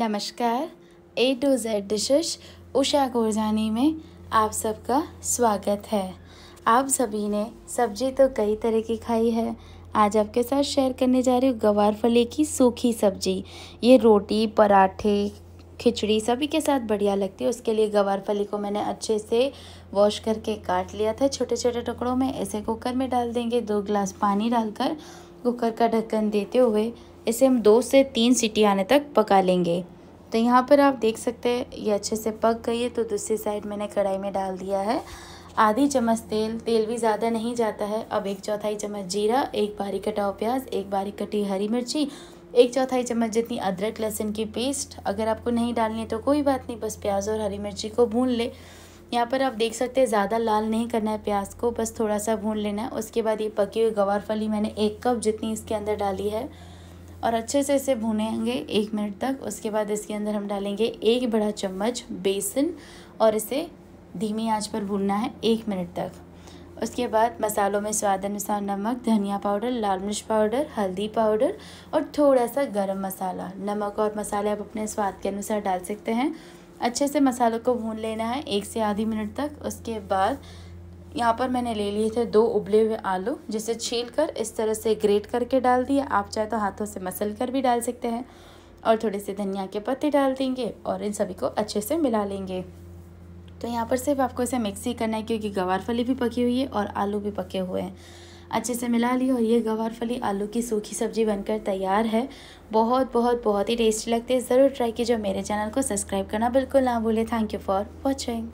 नमस्कार A to Z dishes Usha Korjani में आप सबका स्वागत है आप सभी ने सब्जी तो कई तरह की खाई है आज आपके साथ शेयर करने जा रही हूँ गवार फली की सूखी सब्जी ये रोटी पराठे खिचड़ी सभी के साथ बढ़िया लगती है उसके लिए गवार फली को मैंने अच्छे से वॉश करके काट लिया था छोटे छोटे टुकड़ों में ऐसे कुकर में डाल देंगे दो गिलास पानी डालकर कुकर का ढक्कन देते हुए इसे हम दो से तीन सीटी आने तक पका लेंगे तो यहाँ पर आप देख सकते हैं ये अच्छे से पक गई है तो दूसरी साइड मैंने कढ़ाई में डाल दिया है आधी चम्मच तेल तेल भी ज़्यादा नहीं जाता है अब एक चौथाई चम्मच जीरा एक बारीक कटा हुआ प्याज एक बारीक कटी हरी मिर्ची एक चौथाई चम्मच जितनी अदरक लहसुन की पेस्ट अगर आपको नहीं डालनी है तो कोई बात नहीं बस प्याज और हरी मिर्ची को भून ले यहाँ पर आप देख सकते हैं ज़्यादा लाल नहीं करना है प्याज को बस थोड़ा सा भून लेना है उसके बाद ये पकी हुई गवार फली मैंने एक कप जितनी इसके अंदर डाली है और अच्छे से इसे भुनेंगे एक मिनट तक उसके बाद इसके अंदर हम डालेंगे एक बड़ा चम्मच बेसन और इसे धीमी आंच पर भूनना है एक मिनट तक उसके बाद मसालों में स्वाद अनुसार नमक धनिया पाउडर लाल मिर्च पाउडर हल्दी पाउडर और थोड़ा सा गरम मसाला नमक और मसाले आप अपने स्वाद के अनुसार डाल सकते हैं अच्छे से मसालों को भून लेना है एक से आधी मिनट तक उसके बाद यहाँ पर मैंने ले लिए थे दो उबले हुए आलू जिसे छील कर इस तरह से ग्रेट करके डाल दिया आप चाहे तो हाथों से मसल कर भी डाल सकते हैं और थोड़े से धनिया के पत्ते डाल देंगे और इन सभी को अच्छे से मिला लेंगे तो यहाँ पर सिर्फ आपको इसे मिक्स ही करना है क्योंकि गवार फली भी पकी हुई है और आलू भी पके हुए हैं अच्छे से मिला ली और ये गवार फली आलू की सूखी सब्जी बनकर तैयार है बहुत बहुत बहुत ही टेस्टी लगती है ज़रूर ट्राई कीजिए मेरे चैनल को सब्सक्राइब करना बिल्कुल ना भूलें थैंक यू फॉर वॉचिंग